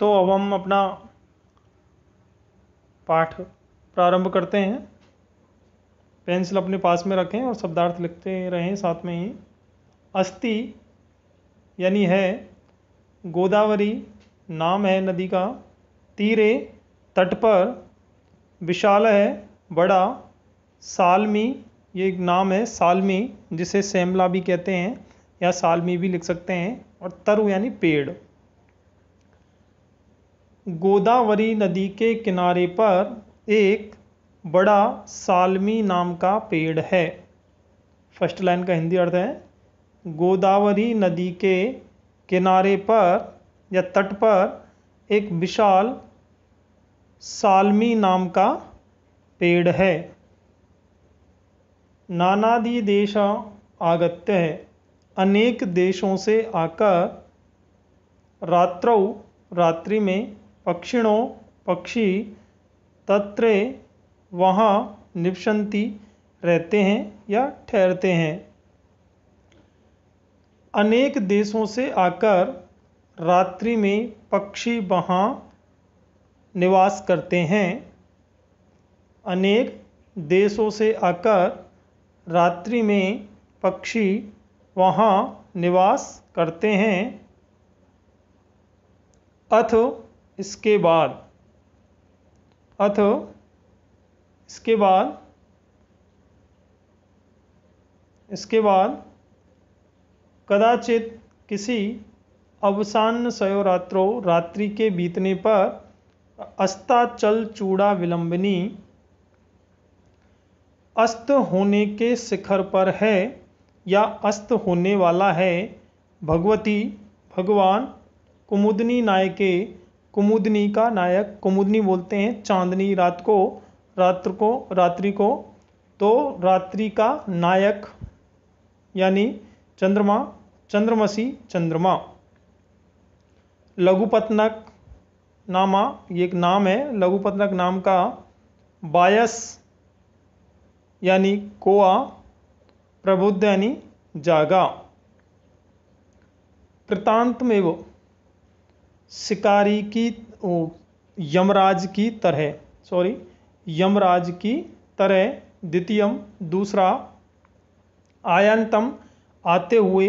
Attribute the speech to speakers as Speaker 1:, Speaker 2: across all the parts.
Speaker 1: तो अब हम अपना पाठ प्रारंभ करते हैं पेंसिल अपने पास में रखें और शब्दार्थ लिखते रहें साथ में ही अस्थि यानी है गोदावरी नाम है नदी का तीरे तट पर विशाल है बड़ा सालमी ये एक नाम है सालमी जिसे सेमला भी कहते हैं या सालमी भी लिख सकते हैं और तरु यानी पेड़ गोदावरी नदी के किनारे पर एक बड़ा सालमी नाम का पेड़ है फर्स्ट लाइन का हिंदी अर्थ है गोदावरी नदी के किनारे पर या तट पर एक विशाल सालमी नाम का पेड़ है नानादि देश आगत्य है अनेक देशों से आकर रात्रौ रात्रि में पक्षिणों पक्षी तत्र वहाँ निवसन्ति रहते हैं या ठहरते हैं अनेक देशों से आकर रात्रि में पक्षी वहाँ निवास करते हैं अनेक देशों से आकर रात्रि में पक्षी वहाँ निवास करते हैं अथ इसके बाद अथ इसके बाद इसके बाद कदाचित किसी अवसान रात्रो रात्रि के बीतने पर अस्ताचल चूड़ा विलंबनी अस्त होने के शिखर पर है या अस्त होने वाला है भगवती भगवान कुमुदनी नायके कुमुदनी का नायक कुमुदनी बोलते हैं चांदनी रात को रात्र को रात्रि को तो रात्रि का नायक यानी चंद्रमा चंद्रमसी चंद्रमा लघुपतनक नामा ये एक नाम है लघुपतनक नाम का बायस यानी कोआ प्रबुद्ध यानी जागा कृतांत में वो शिकारी की यमराज की तरह सॉरी यमराज की तरह द्वितीयम दूसरा आयंतम आते हुए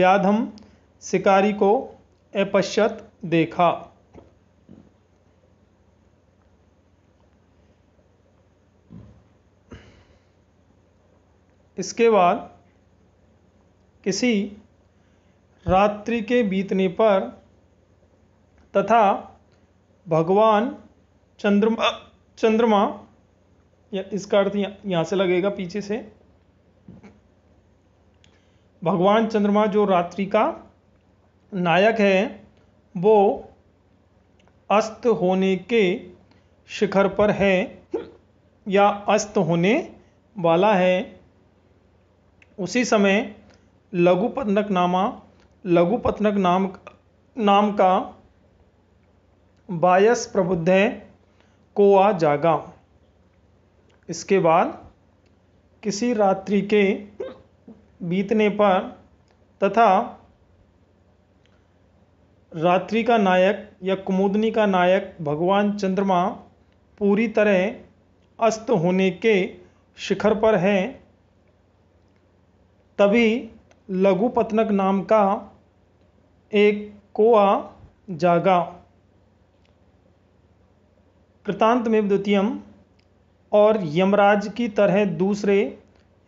Speaker 1: व्याधम शिकारी को अपश्यत देखा इसके बाद किसी रात्रि के बीतने पर तथा भगवान चंद्रमा चंद्रमा या इसका अर्थ यहाँ से लगेगा पीछे से भगवान चंद्रमा जो रात्रि का नायक है वो अस्त होने के शिखर पर है या अस्त होने वाला है उसी समय लघुपतनक नामा लघुपतनक नाम नाम का बायस प्रबुद्ध को कोआ जागा इसके बाद किसी रात्रि के बीतने पर तथा रात्रि का नायक या कुमुदनी का नायक भगवान चंद्रमा पूरी तरह अस्त होने के शिखर पर है तभी लघुपतनक नाम का एक कोआ जागा कृतांत में द्वितीयम और यमराज की तरह दूसरे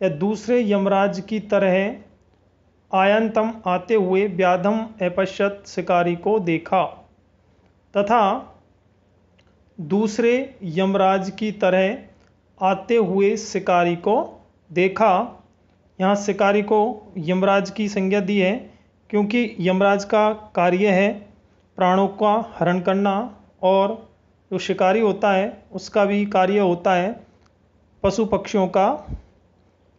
Speaker 1: या दूसरे यमराज की तरह आयंतम आते हुए व्याधम अपश्यत शिकारी को देखा तथा दूसरे यमराज की तरह आते हुए शिकारी को देखा यहाँ शिकारी को यमराज की संज्ञा दी है क्योंकि यमराज का कार्य है प्राणों का हरण करना और जो शिकारी होता है उसका भी कार्य होता है पशु पक्षियों का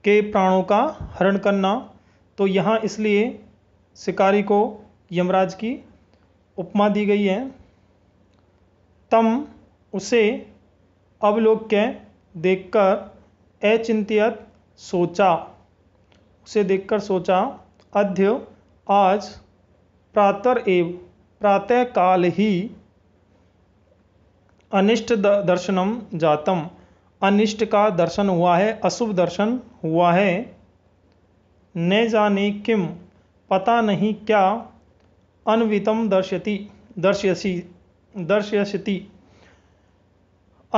Speaker 1: के प्राणों का हरण करना तो यहाँ इसलिए शिकारी को यमराज की उपमा दी गई है तम उसे अब लोग देखकर अचिंतित सोचा उसे देखकर सोचा अध्य आज प्रातर एव प्रातः काल ही अनिष्ट दर्शनम जातम अनिष्ट का दर्शन हुआ है अशुभ दर्शन हुआ है न जाने किम पता नहीं क्या अनवितम दर्शति दर्शयसी दर्शयसति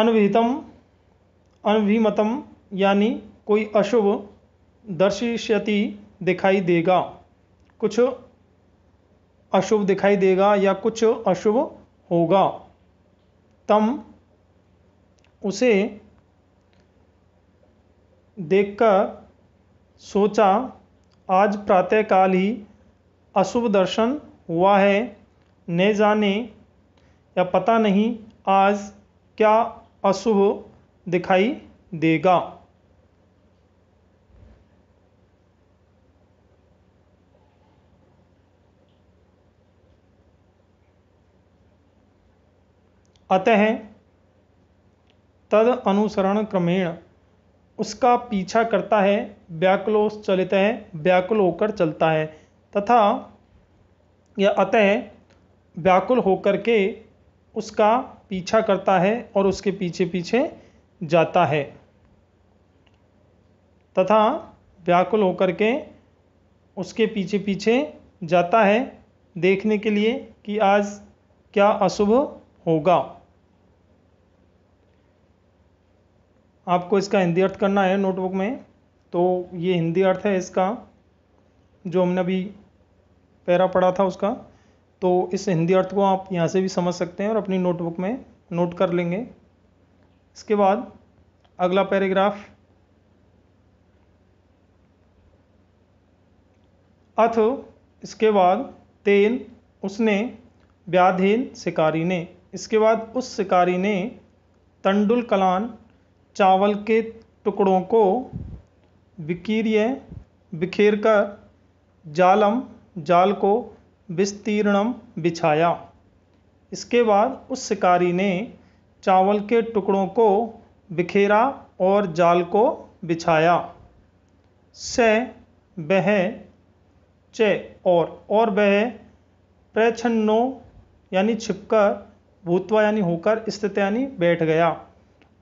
Speaker 1: अनवितम अनभिमतम यानी कोई अशुभ दर्शिष्यति दिखाई देगा कुछ अशुभ दिखाई देगा या कुछ अशुभ होगा तम उसे देखकर सोचा आज प्रातःकाल ही अशुभ दर्शन हुआ है न जाने या पता नहीं आज क्या अशुभ दिखाई देगा अतः तद अनुसरण क्रमेण उसका पीछा करता है व्याकुलोश चलित है व्याकुल होकर चलता है तथा यह अतः व्याकुल होकर के उसका पीछा करता है और उसके पीछे पीछे जाता है तथा व्याकुल होकर के उसके पीछे पीछे जाता है देखने के लिए कि आज क्या अशुभ होगा आपको इसका हिंदी अर्थ करना है नोटबुक में तो ये हिंदी अर्थ है इसका जो हमने अभी पैरा पढ़ा था उसका तो इस हिंदी अर्थ को आप यहाँ से भी समझ सकते हैं और अपनी नोटबुक में नोट कर लेंगे इसके बाद अगला पैराग्राफ अथ इसके बाद तेन उसने व्याधेन शिकारी ने इसके बाद उस शिकारी ने तंडुल कलान चावल के टुकड़ों को विकीर्य बिखेर कर जालम जाल को विस्तीर्णम बिछाया इसके बाद उस शिकारी ने चावल के टुकड़ों को बिखेरा और जाल को बिछाया स बह च और और बह प्रछन्नो यानी छिपकर भूतवा यानी होकर स्थित यानी बैठ गया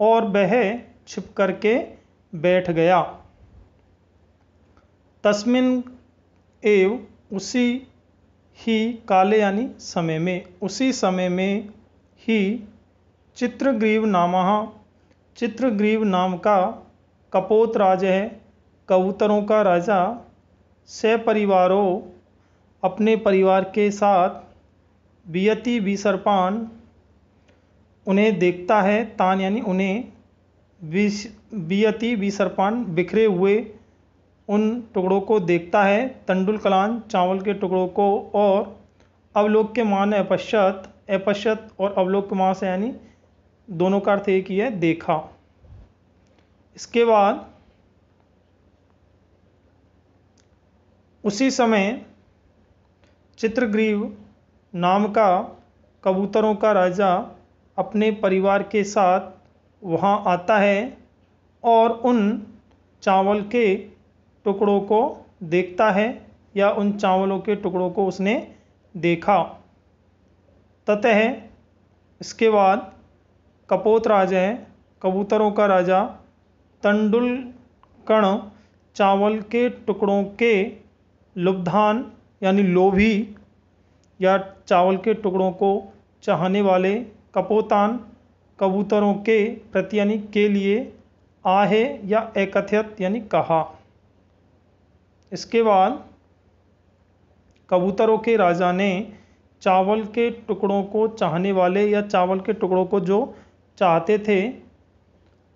Speaker 1: और वह छिप करके बैठ गया तस्मिन एव उसी ही काले यानी समय में उसी समय में ही चित्रग्रीव नामहा चित्रग्रीव नाम का कपोत राज है कबूतरों का राजा से परिवारों अपने परिवार के साथ बियति बिसरपान उन्हें देखता है तान यानी उन्हें विष बियति विसर्पान बिखरे हुए उन टुकड़ों को देखता है तंडुल कलान चावल के टुकड़ों को और अवलोक के मान अपश्यत अपश्यत और अवलोक के मान से यानी दोनों का अर्थ एक ही है देखा इसके बाद उसी समय चित्रग्रीव नाम का कबूतरों का राजा अपने परिवार के साथ वहाँ आता है और उन चावल के टुकड़ों को देखता है या उन चावलों के टुकड़ों को उसने देखा ततः इसके बाद कपोत राजा है कबूतरों का राजा तंडुल कण चावल के टुकड़ों के लुब्धान यानी लोभी या चावल के टुकड़ों को चाहने वाले कपोतान कबूतरों के प्रति यानी के लिए आहे या एकथ्यत यानी कहा इसके बाद कबूतरों के राजा ने चावल के टुकड़ों को चाहने वाले या चावल के टुकड़ों को जो चाहते थे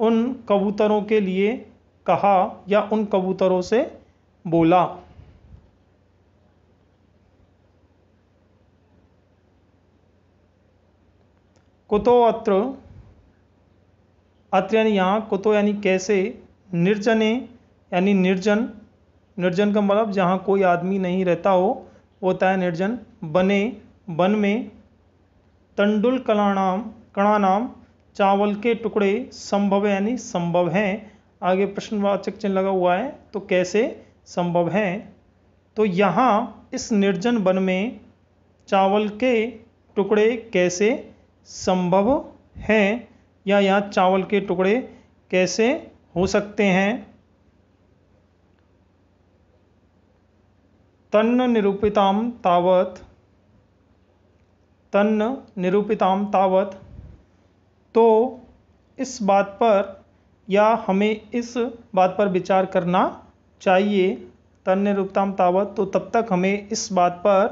Speaker 1: उन कबूतरों के लिए कहा या उन कबूतरों से बोला कुतो अत्र अत्र यानी यहाँ कुतो यानी कैसे निर्जने यानी निर्जन निर्जन का मतलब जहाँ कोई आदमी नहीं रहता हो होता है निर्जन बने वन में तंडुल कलाणाम कणानाम चावल के टुकड़े संभव यानी संभव हैं आगे प्रश्नवाचक चिन्ह लगा हुआ है तो कैसे संभव हैं तो यहाँ इस निर्जन वन में चावल के टुकड़े कैसे संभव हैं या यहाँ चावल के टुकड़े कैसे हो सकते हैं तन्न निरूपिताम तावत तन्न निरूपिताम तावत तो इस बात पर या हमें इस बात पर विचार करना चाहिए तन निरूपताम तावत तो तब तक हमें इस बात पर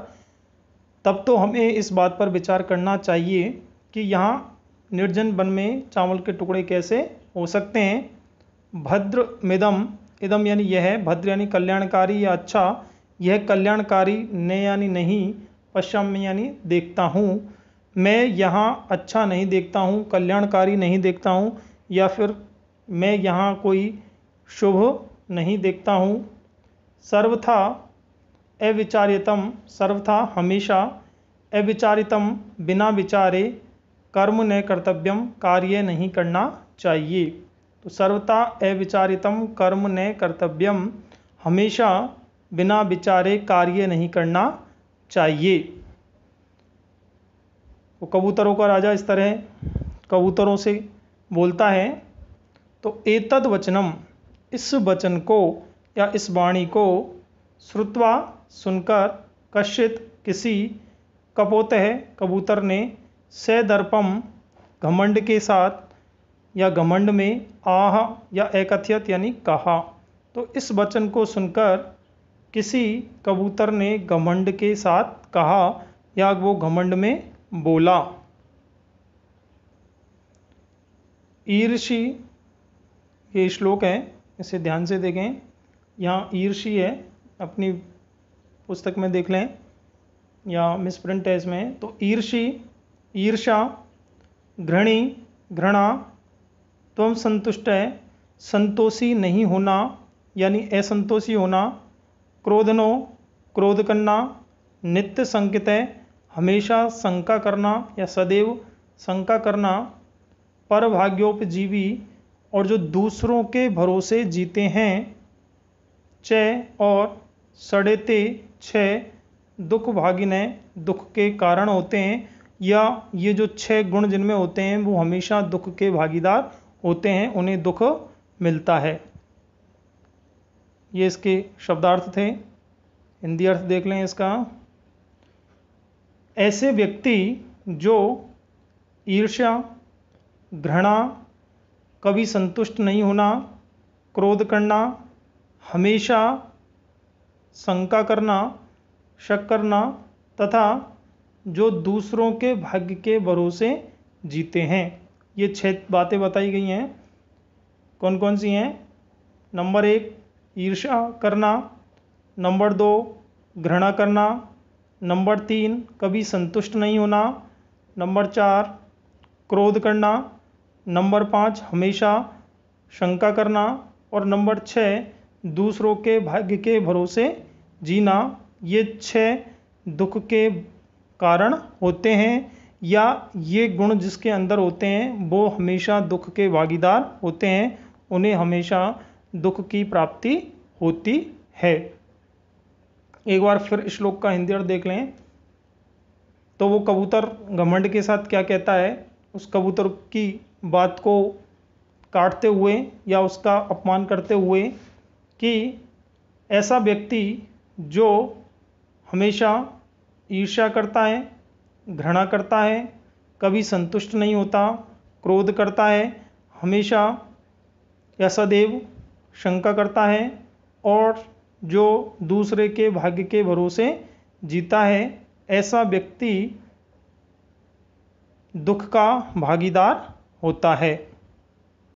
Speaker 1: तब तो हमें इस बात पर विचार करना चाहिए कि यहाँ निर्जन वन में चावल के टुकड़े कैसे हो सकते हैं भद्र मिदम इदम यानी यह भद्र यानी कल्याणकारी या अच्छा यह कल्याणकारी ने यानी नहीं पश्चिम में यानी देखता हूँ मैं यहाँ अच्छा नहीं देखता हूँ कल्याणकारी नहीं देखता हूँ या फिर मैं यहाँ कोई शुभ नहीं देखता हूँ सर्वथा अविचारितम सर्वथा हमेशा अविचारितम बिना विचारे कर्म ने कर्तव्यम कार्य नहीं करना चाहिए तो सर्वथा अविचारितम कर्म ने कर्तव्यम हमेशा बिना विचारे कार्य नहीं करना चाहिए वो कबूतरों का राजा इस तरह कबूतरों से बोलता है तो एतद वचनम इस वचन को या इस वाणी को श्रुतवा सुनकर कश्चित किसी कपोतः कबूतर ने से दर्पम घमंड के साथ या घमंड में आह या एकथियत यानी कहा तो इस वचन को सुनकर किसी कबूतर ने घमंड के साथ कहा या वो घमंड में बोला ईर्षि ये श्लोक है इसे ध्यान से देखें यहाँ ईर्षि है अपनी पुस्तक में देख लें या मिस प्रिंट है इसमें तो ईर्षि ईर्षा घृणी घृणा तम संतुष्ट संतोषी नहीं होना यानी असंतोषी होना क्रोधनो क्रोध करना नित्य संकित हमेशा शंका करना या सदैव शंका करना परभाग्योपजीवी और जो दूसरों के भरोसे जीते हैं च और सड़ेते छ दुख भागिने दुख के कारण होते हैं या ये जो छह गुण जिनमें होते हैं वो हमेशा दुख के भागीदार होते हैं उन्हें दुख मिलता है ये इसके शब्दार्थ थे हिंदी अर्थ देख लें इसका ऐसे व्यक्ति जो ईर्ष्या घृणा कभी संतुष्ट नहीं होना क्रोध करना हमेशा शंका करना शक करना तथा जो दूसरों के भाग्य के भरोसे जीते हैं ये छः बातें बताई गई हैं कौन कौन सी हैं नंबर एक ईर्षा करना नंबर दो घृणा करना नंबर तीन कभी संतुष्ट नहीं होना नंबर चार क्रोध करना नंबर पाँच हमेशा शंका करना और नंबर छः दूसरों के भाग्य के भरोसे जीना ये छः दुख के कारण होते हैं या ये गुण जिसके अंदर होते हैं वो हमेशा दुख के भागीदार होते हैं उन्हें हमेशा दुख की प्राप्ति होती है एक बार फिर श्लोक का हिंदी अर्थ देख लें तो वो कबूतर घमंड के साथ क्या कहता है उस कबूतर की बात को काटते हुए या उसका अपमान करते हुए कि ऐसा व्यक्ति जो हमेशा ईर्ष्या करता है घृणा करता है कभी संतुष्ट नहीं होता क्रोध करता है हमेशा या सदैव शंका करता है और जो दूसरे के भाग्य के भरोसे जीता है ऐसा व्यक्ति दुख का भागीदार होता है